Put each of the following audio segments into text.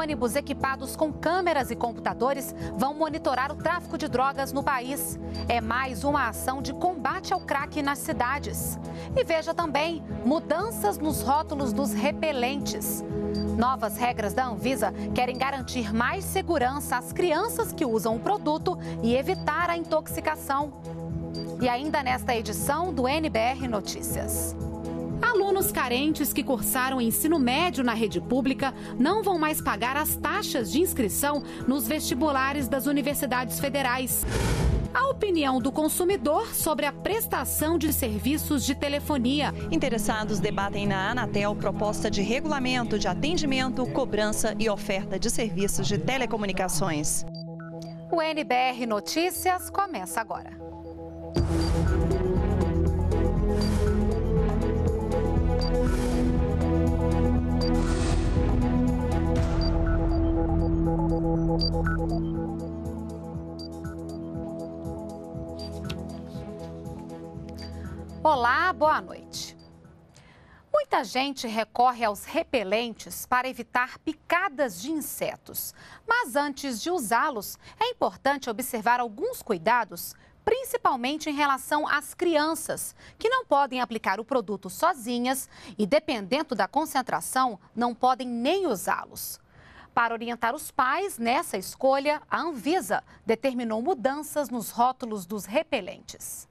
ônibus equipados com câmeras e computadores vão monitorar o tráfico de drogas no país. É mais uma ação de combate ao crack nas cidades. E veja também mudanças nos rótulos dos repelentes. Novas regras da Anvisa querem garantir mais segurança às crianças que usam o produto e evitar a intoxicação. E ainda nesta edição do NBR Notícias. Alunos carentes que cursaram ensino médio na rede pública não vão mais pagar as taxas de inscrição nos vestibulares das universidades federais. A opinião do consumidor sobre a prestação de serviços de telefonia. Interessados debatem na Anatel proposta de regulamento de atendimento, cobrança e oferta de serviços de telecomunicações. O NBR Notícias começa agora. Olá, boa noite. Muita gente recorre aos repelentes para evitar picadas de insetos. Mas antes de usá-los, é importante observar alguns cuidados, principalmente em relação às crianças, que não podem aplicar o produto sozinhas e, dependendo da concentração, não podem nem usá-los. Para orientar os pais nessa escolha, a Anvisa determinou mudanças nos rótulos dos repelentes.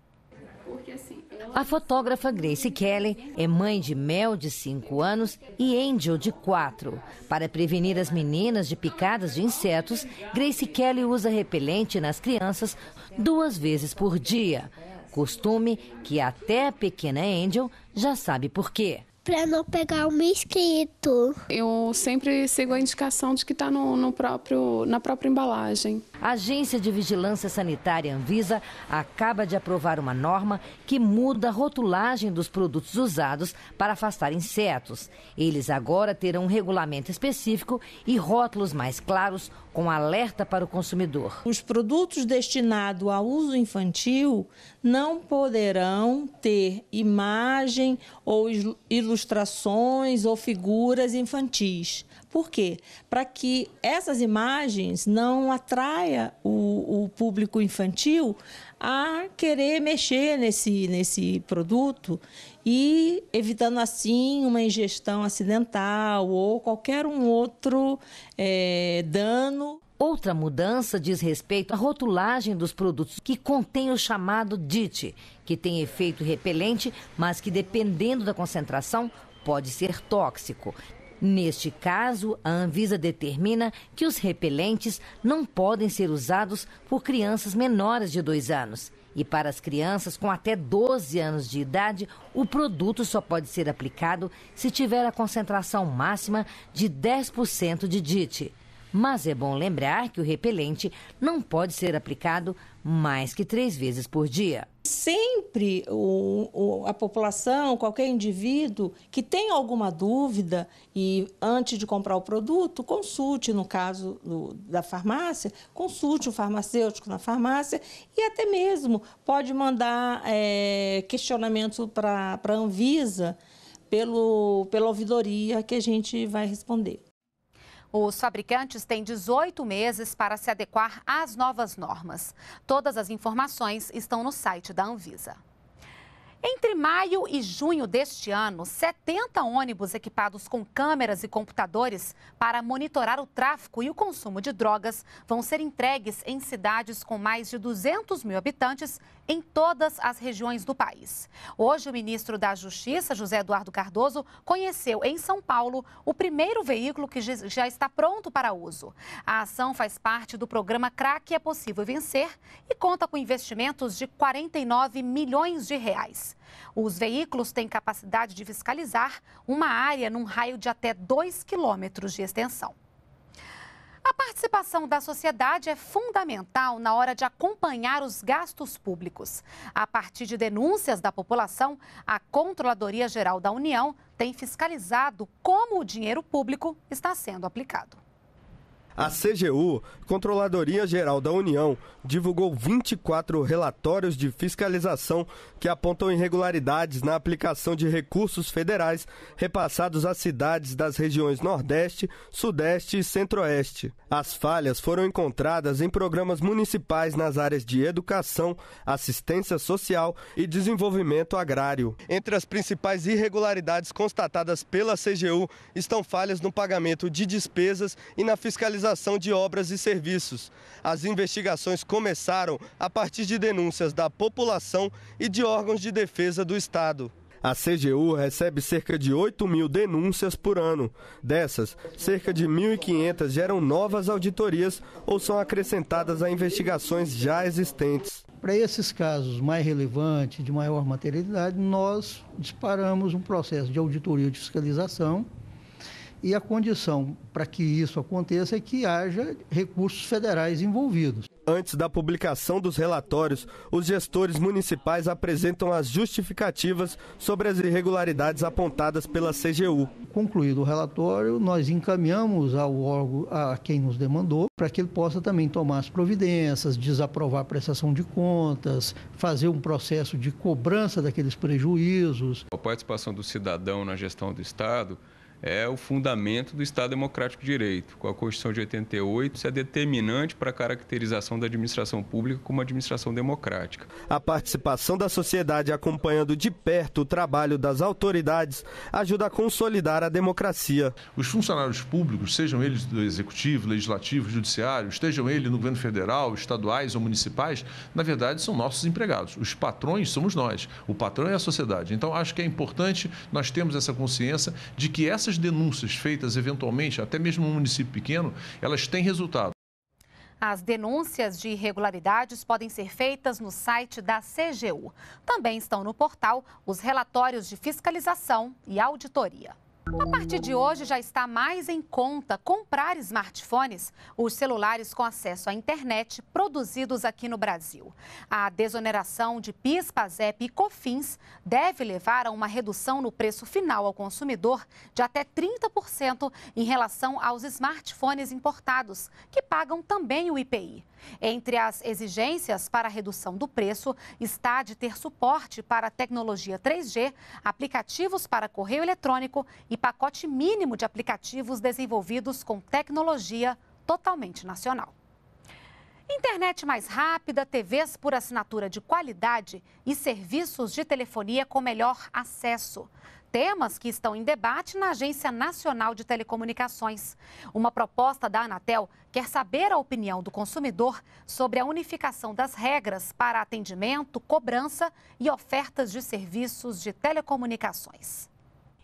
Assim, a fotógrafa Grace Kelly é mãe de Mel, de 5 anos, e Angel, de 4. Para prevenir as meninas de picadas de insetos, Grace Kelly usa repelente nas crianças duas vezes por dia. Costume que até a pequena Angel já sabe por quê para não pegar o mosquito. Eu sempre sigo a indicação de que está no, no, próprio, na própria embalagem. A Agência de Vigilância Sanitária Anvisa acaba de aprovar uma norma que muda a rotulagem dos produtos usados para afastar insetos. Eles agora terão um regulamento específico e rótulos mais claros com alerta para o consumidor. Os produtos destinados ao uso infantil não poderão ter imagem ou ilustrações ou figuras infantis. Por quê? Para que essas imagens não atraia o, o, público infantil a querer mexer nesse, nesse produto e evitando assim uma ingestão acidental ou qualquer um outro é, dano. Outra mudança diz respeito à rotulagem dos produtos que contém o chamado DIT, que tem efeito repelente, mas que dependendo da concentração pode ser tóxico. Neste caso, a Anvisa determina que os repelentes não podem ser usados por crianças menores de 2 anos. E para as crianças com até 12 anos de idade, o produto só pode ser aplicado se tiver a concentração máxima de 10% de DIT. Mas é bom lembrar que o repelente não pode ser aplicado mais que três vezes por dia. Sempre o, o, a população, qualquer indivíduo que tenha alguma dúvida e antes de comprar o produto, consulte, no caso do, da farmácia, consulte o farmacêutico na farmácia e até mesmo pode mandar é, questionamento para a Anvisa pelo, pela ouvidoria que a gente vai responder. Os fabricantes têm 18 meses para se adequar às novas normas. Todas as informações estão no site da Anvisa. Entre maio e junho deste ano, 70 ônibus equipados com câmeras e computadores para monitorar o tráfico e o consumo de drogas vão ser entregues em cidades com mais de 200 mil habitantes em todas as regiões do país. Hoje, o ministro da Justiça, José Eduardo Cardoso, conheceu em São Paulo o primeiro veículo que já está pronto para uso. A ação faz parte do programa Crac é Possível Vencer e conta com investimentos de 49 milhões de reais. Os veículos têm capacidade de fiscalizar uma área num raio de até 2 quilômetros de extensão. A participação da sociedade é fundamental na hora de acompanhar os gastos públicos. A partir de denúncias da população, a Controladoria Geral da União tem fiscalizado como o dinheiro público está sendo aplicado. A CGU, Controladoria Geral da União, divulgou 24 relatórios de fiscalização que apontam irregularidades na aplicação de recursos federais repassados às cidades das regiões Nordeste, Sudeste e Centro-Oeste. As falhas foram encontradas em programas municipais nas áreas de educação, assistência social e desenvolvimento agrário. Entre as principais irregularidades constatadas pela CGU estão falhas no pagamento de despesas e na fiscalização de obras e serviços. As investigações começaram a partir de denúncias da população e de órgãos de defesa do Estado. A CGU recebe cerca de 8 mil denúncias por ano. Dessas, cerca de 1.500 geram novas auditorias ou são acrescentadas a investigações já existentes. Para esses casos mais relevantes, de maior materialidade, nós disparamos um processo de auditoria de fiscalização e a condição para que isso aconteça é que haja recursos federais envolvidos. Antes da publicação dos relatórios, os gestores municipais apresentam as justificativas sobre as irregularidades apontadas pela CGU. Concluído o relatório, nós encaminhamos ao órgão, a quem nos demandou, para que ele possa também tomar as providências, desaprovar a prestação de contas, fazer um processo de cobrança daqueles prejuízos. A participação do cidadão na gestão do Estado é o fundamento do Estado Democrático de Direito. Com a Constituição de 88, isso é determinante para a caracterização da administração pública como administração democrática. A participação da sociedade acompanhando de perto o trabalho das autoridades ajuda a consolidar a democracia. Os funcionários públicos, sejam eles do executivo, legislativo, judiciário, estejam eles no governo federal, estaduais ou municipais, na verdade são nossos empregados. Os patrões somos nós. O patrão é a sociedade. Então acho que é importante nós termos essa consciência de que essa essas denúncias feitas eventualmente, até mesmo no município pequeno, elas têm resultado. As denúncias de irregularidades podem ser feitas no site da CGU. Também estão no portal os relatórios de fiscalização e auditoria. A partir de hoje já está mais em conta comprar smartphones, os celulares com acesso à internet produzidos aqui no Brasil. A desoneração de PIS, PASEP e COFINS deve levar a uma redução no preço final ao consumidor de até 30% em relação aos smartphones importados, que pagam também o IPI. Entre as exigências para a redução do preço está de ter suporte para tecnologia 3G, aplicativos para correio eletrônico e pacote mínimo de aplicativos desenvolvidos com tecnologia totalmente nacional. Internet mais rápida, TVs por assinatura de qualidade e serviços de telefonia com melhor acesso. Temas que estão em debate na Agência Nacional de Telecomunicações. Uma proposta da Anatel quer saber a opinião do consumidor sobre a unificação das regras para atendimento, cobrança e ofertas de serviços de telecomunicações.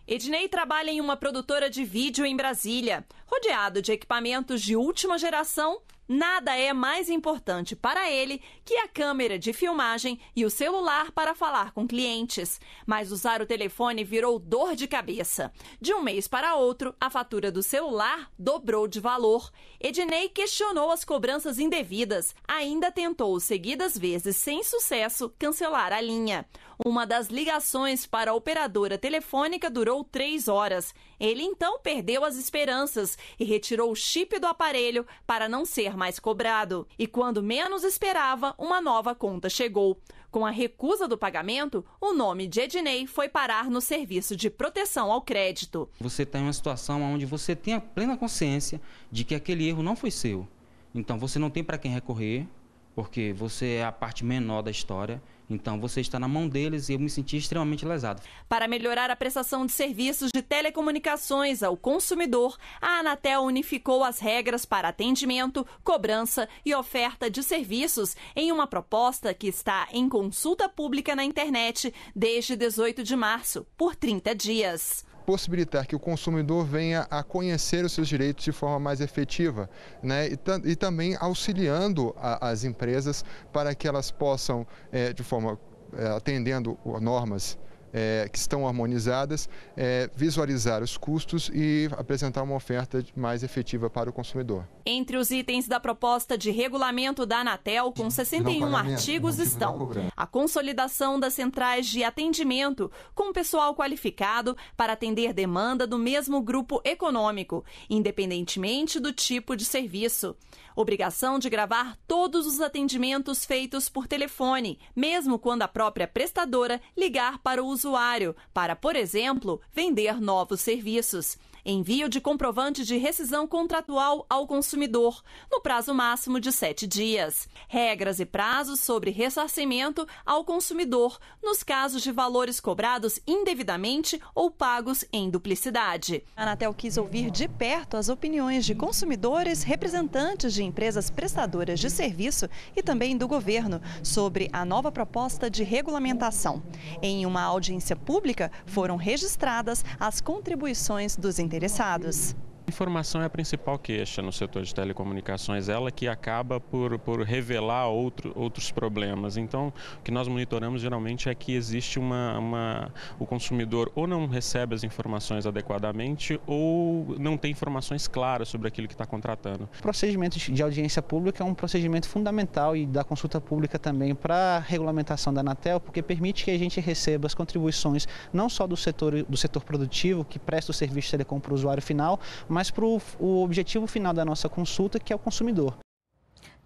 Ednei trabalha em uma produtora de vídeo em Brasília. Rodeado de equipamentos de última geração, nada é mais importante para ele que a câmera de filmagem e o celular para falar com clientes. Mas usar o telefone virou dor de cabeça. De um mês para outro, a fatura do celular dobrou de valor. Ednei questionou as cobranças indevidas. Ainda tentou, seguidas vezes, sem sucesso, cancelar a linha. Uma das ligações para a operadora telefônica durou três horas. Ele então perdeu as esperanças e retirou o chip do aparelho para não ser mais cobrado. E quando menos esperava, uma nova conta chegou. Com a recusa do pagamento, o nome de Ednei foi parar no serviço de proteção ao crédito. Você está em uma situação onde você tem a plena consciência de que aquele erro não foi seu. Então você não tem para quem recorrer, porque você é a parte menor da história. Então, você está na mão deles e eu me senti extremamente lesado. Para melhorar a prestação de serviços de telecomunicações ao consumidor, a Anatel unificou as regras para atendimento, cobrança e oferta de serviços em uma proposta que está em consulta pública na internet desde 18 de março, por 30 dias possibilitar que o consumidor venha a conhecer os seus direitos de forma mais efetiva né? e, e também auxiliando a, as empresas para que elas possam, é, de forma é, atendendo normas é, que estão harmonizadas, é, visualizar os custos e apresentar uma oferta mais efetiva para o consumidor. Entre os itens da proposta de regulamento da Anatel, com 61 artigos, tipo estão a consolidação das centrais de atendimento com pessoal qualificado para atender demanda do mesmo grupo econômico, independentemente do tipo de serviço obrigação de gravar todos os atendimentos feitos por telefone, mesmo quando a própria prestadora ligar para o usuário, para, por exemplo, vender novos serviços envio de comprovante de rescisão contratual ao consumidor, no prazo máximo de sete dias, regras e prazos sobre ressarcimento ao consumidor nos casos de valores cobrados indevidamente ou pagos em duplicidade. A Anatel quis ouvir de perto as opiniões de consumidores, representantes de empresas prestadoras de serviço e também do governo sobre a nova proposta de regulamentação. Em uma audiência pública, foram registradas as contribuições dos interessados interessados. Informação é a principal queixa no setor de telecomunicações, ela que acaba por, por revelar outro, outros problemas. Então, o que nós monitoramos geralmente é que existe uma, uma. O consumidor ou não recebe as informações adequadamente ou não tem informações claras sobre aquilo que está contratando. O procedimento de audiência pública é um procedimento fundamental e da consulta pública também para a regulamentação da Anatel, porque permite que a gente receba as contribuições não só do setor, do setor produtivo, que presta o serviço de telecom para o usuário final, mas para o objetivo final da nossa consulta, que é o consumidor.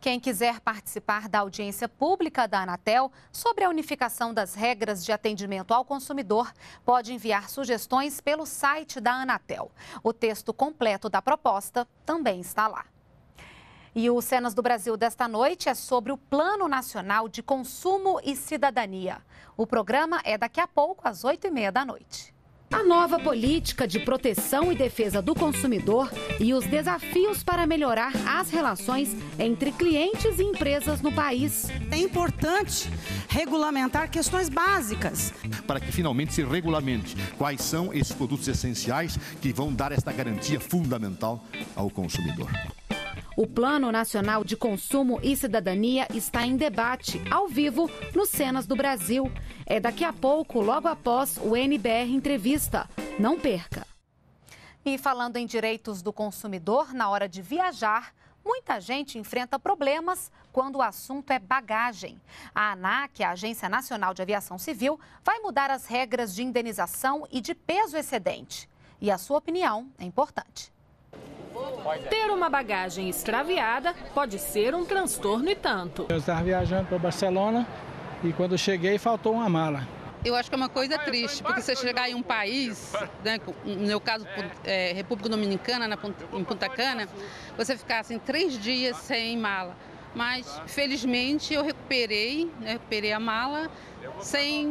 Quem quiser participar da audiência pública da Anatel sobre a unificação das regras de atendimento ao consumidor pode enviar sugestões pelo site da Anatel. O texto completo da proposta também está lá. E o Cenas do Brasil desta noite é sobre o Plano Nacional de Consumo e Cidadania. O programa é daqui a pouco, às 8h30 da noite. A nova política de proteção e defesa do consumidor e os desafios para melhorar as relações entre clientes e empresas no país. É importante regulamentar questões básicas. Para que finalmente se regulamente quais são esses produtos essenciais que vão dar esta garantia fundamental ao consumidor. O Plano Nacional de Consumo e Cidadania está em debate, ao vivo, nos Cenas do Brasil. É daqui a pouco, logo após o NBR Entrevista. Não perca! E falando em direitos do consumidor na hora de viajar, Muita gente enfrenta problemas quando o assunto é bagagem. A ANAC, a Agência Nacional de Aviação Civil, vai mudar as regras de indenização e de peso excedente. E a sua opinião é importante. Ter uma bagagem extraviada pode ser um transtorno e tanto. Eu estava viajando para Barcelona e quando cheguei faltou uma mala. Eu acho que é uma coisa triste, porque você chegar em um país, né, no meu caso, é, República Dominicana, na, em Punta Cana, você ficar assim três dias sem mala. Mas, felizmente, eu recuperei, né, recuperei a mala sem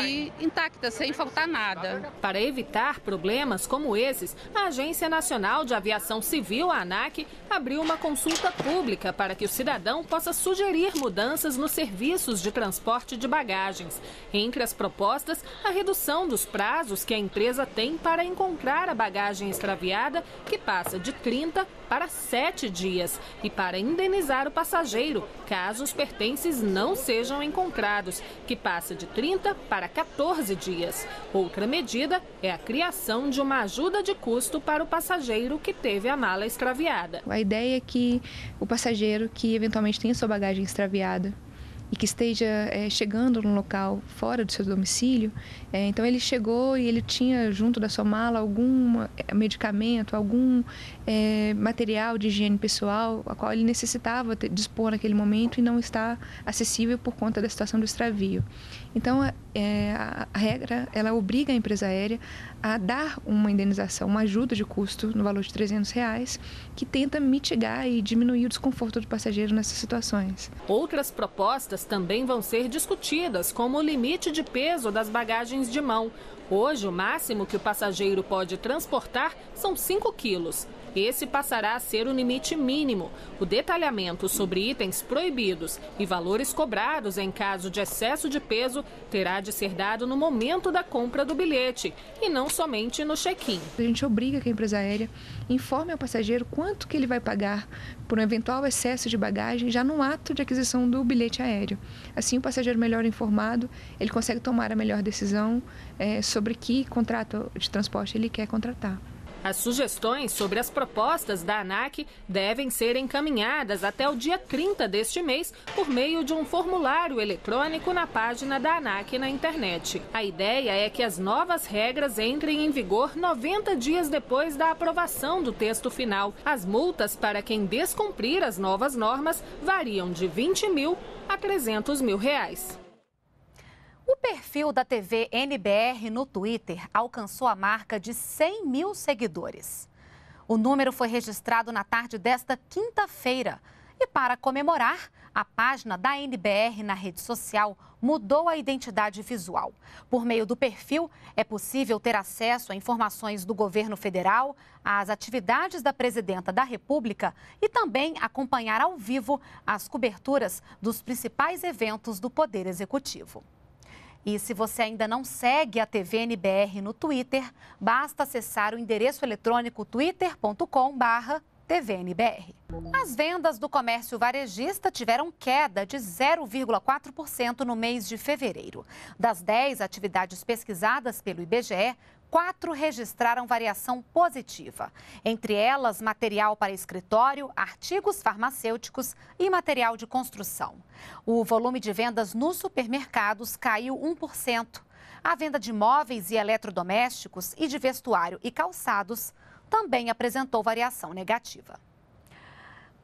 e intacta, sem faltar nada. Para evitar problemas como esses, a Agência Nacional de Aviação Civil, a ANAC, abriu uma consulta pública para que o cidadão possa sugerir mudanças nos serviços de transporte de bagagens. Entre as propostas, a redução dos prazos que a empresa tem para encontrar a bagagem extraviada, que passa de 30 para 7 dias, e para indenizar o passageiro, caso os pertences não sejam encontrados, que passa de 30 para 14 dias. Outra medida é a criação de uma ajuda de custo para o passageiro que teve a mala extraviada. A ideia é que o passageiro que eventualmente tem sua bagagem extraviada e que esteja é, chegando num local fora do seu domicílio. É, então ele chegou e ele tinha junto da sua mala algum eh, medicamento, algum é, material de higiene pessoal, a qual ele necessitava ter, dispor naquele momento e não está acessível por conta da situação do extravio. Então a, a regra ela obriga a empresa aérea a dar uma indenização, uma ajuda de custo no valor de 300 reais, que tenta mitigar e diminuir o desconforto do passageiro nessas situações. Outras propostas também vão ser discutidas, como o limite de peso das bagagens de mão. Hoje, o máximo que o passageiro pode transportar são 5 quilos. Esse passará a ser o limite mínimo. O detalhamento sobre itens proibidos e valores cobrados em caso de excesso de peso terá de ser dado no momento da compra do bilhete e não somente no check-in. A gente obriga que a empresa aérea informe ao passageiro quanto que ele vai pagar por um eventual excesso de bagagem já no ato de aquisição do bilhete aéreo. Assim, o passageiro melhor informado, ele consegue tomar a melhor decisão é, sobre que contrato de transporte ele quer contratar. As sugestões sobre as propostas da ANAC devem ser encaminhadas até o dia 30 deste mês por meio de um formulário eletrônico na página da ANAC na internet. A ideia é que as novas regras entrem em vigor 90 dias depois da aprovação do texto final. As multas para quem descumprir as novas normas variam de 20 mil a 300 mil reais. O perfil da TV NBR no Twitter alcançou a marca de 100 mil seguidores. O número foi registrado na tarde desta quinta-feira. E para comemorar, a página da NBR na rede social mudou a identidade visual. Por meio do perfil, é possível ter acesso a informações do governo federal, às atividades da presidenta da República e também acompanhar ao vivo as coberturas dos principais eventos do Poder Executivo. E se você ainda não segue a TVNBR no Twitter, basta acessar o endereço eletrônico twitter.com TVNBR. As vendas do comércio varejista tiveram queda de 0,4% no mês de fevereiro. Das 10 atividades pesquisadas pelo IBGE, quatro registraram variação positiva, entre elas material para escritório, artigos farmacêuticos e material de construção. O volume de vendas nos supermercados caiu 1%. A venda de móveis e eletrodomésticos e de vestuário e calçados também apresentou variação negativa.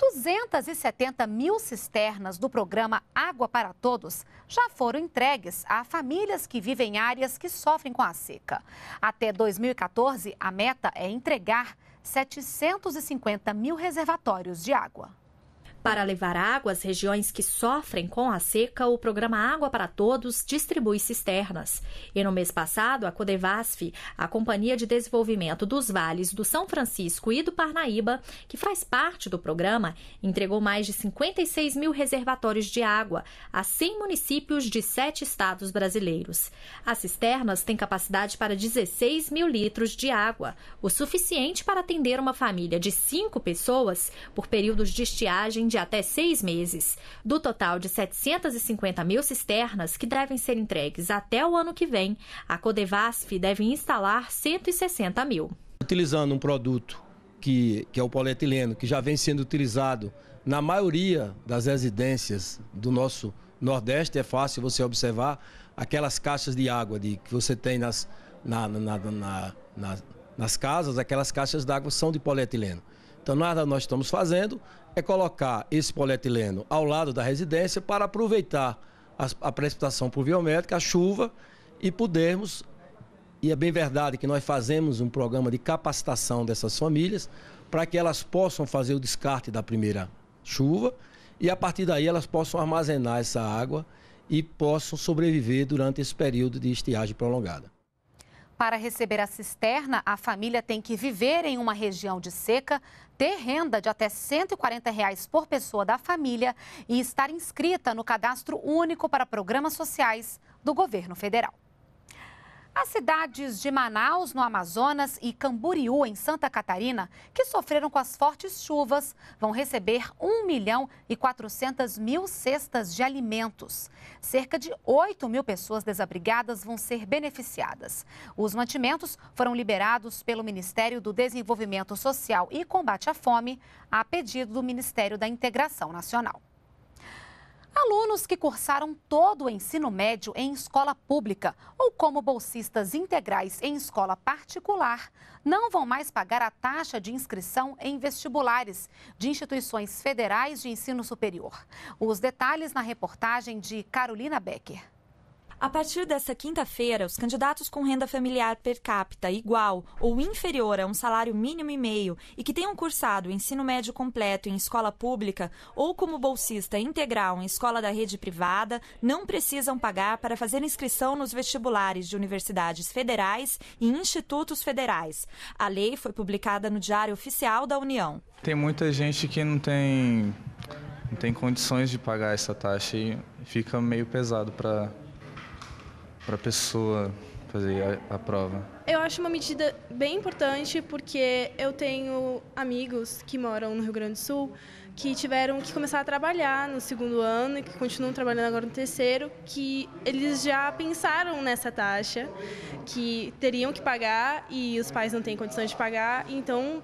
270 mil cisternas do programa Água para Todos já foram entregues a famílias que vivem em áreas que sofrem com a seca. Até 2014, a meta é entregar 750 mil reservatórios de água. Para levar água às regiões que sofrem com a seca, o programa Água para Todos distribui cisternas. E no mês passado, a Codevasf, a Companhia de Desenvolvimento dos Vales do São Francisco e do Parnaíba, que faz parte do programa, entregou mais de 56 mil reservatórios de água a 100 municípios de sete estados brasileiros. As cisternas têm capacidade para 16 mil litros de água, o suficiente para atender uma família de cinco pessoas por períodos de estiagem de até seis meses. Do total de 750 mil cisternas que devem ser entregues até o ano que vem, a Codevasf deve instalar 160 mil. Utilizando um produto que, que é o polietileno, que já vem sendo utilizado na maioria das residências do nosso Nordeste, é fácil você observar aquelas caixas de água de, que você tem nas, na, na, na, nas casas, aquelas caixas d'água são de polietileno. Então, nada nós estamos fazendo é colocar esse polietileno ao lado da residência para aproveitar a, a precipitação pluviométrica, a chuva, e podermos. E é bem verdade que nós fazemos um programa de capacitação dessas famílias para que elas possam fazer o descarte da primeira chuva e a partir daí elas possam armazenar essa água e possam sobreviver durante esse período de estiagem prolongada. Para receber a cisterna, a família tem que viver em uma região de seca, ter renda de até R$ 140 reais por pessoa da família e estar inscrita no cadastro único para programas sociais do governo federal. As cidades de Manaus, no Amazonas, e Camboriú, em Santa Catarina, que sofreram com as fortes chuvas, vão receber 1 milhão e 400 mil cestas de alimentos. Cerca de 8 mil pessoas desabrigadas vão ser beneficiadas. Os mantimentos foram liberados pelo Ministério do Desenvolvimento Social e Combate à Fome, a pedido do Ministério da Integração Nacional. Alunos que cursaram todo o ensino médio em escola pública ou como bolsistas integrais em escola particular não vão mais pagar a taxa de inscrição em vestibulares de instituições federais de ensino superior. Os detalhes na reportagem de Carolina Becker. A partir dessa quinta-feira, os candidatos com renda familiar per capita igual ou inferior a um salário mínimo e meio e que tenham cursado o ensino médio completo em escola pública ou como bolsista integral em escola da rede privada não precisam pagar para fazer inscrição nos vestibulares de universidades federais e institutos federais. A lei foi publicada no Diário Oficial da União. Tem muita gente que não tem, não tem condições de pagar essa taxa e fica meio pesado para para a pessoa fazer a, a, prova? Eu acho uma medida bem importante porque eu tenho amigos que moram no Rio Grande do Sul que tiveram que começar a trabalhar no segundo ano e que continuam trabalhando agora no terceiro, que eles já pensaram nessa taxa que teriam que pagar e os pais não têm condições de pagar, então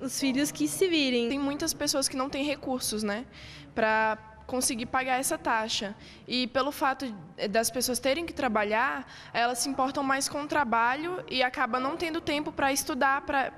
os filhos que se virem. Tem muitas pessoas que não têm recursos, né, para conseguir pagar essa taxa. E pelo fato das pessoas terem que trabalhar, elas se importam mais com o trabalho e acaba não tendo tempo para estudar para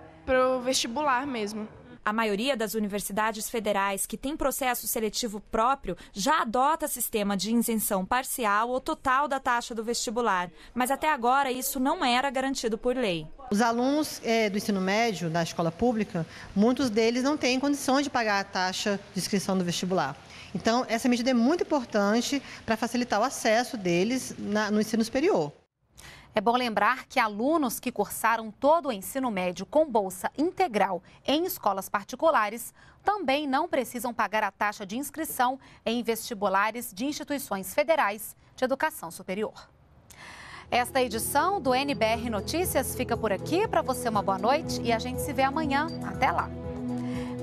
o vestibular mesmo. A maioria das universidades federais que tem processo seletivo próprio já adota sistema de isenção parcial ou total da taxa do vestibular, mas até agora isso não era garantido por lei. Os alunos é, do ensino médio, da escola pública, muitos deles não têm condições de pagar a taxa de inscrição do vestibular. Então, essa medida é muito importante para facilitar o acesso deles na, no ensino superior. É bom lembrar que alunos que cursaram todo o ensino médio com bolsa integral em escolas particulares também não precisam pagar a taxa de inscrição em vestibulares de instituições federais de educação superior. Esta edição do NBR Notícias fica por aqui. Para você, uma boa noite e a gente se vê amanhã. Até lá!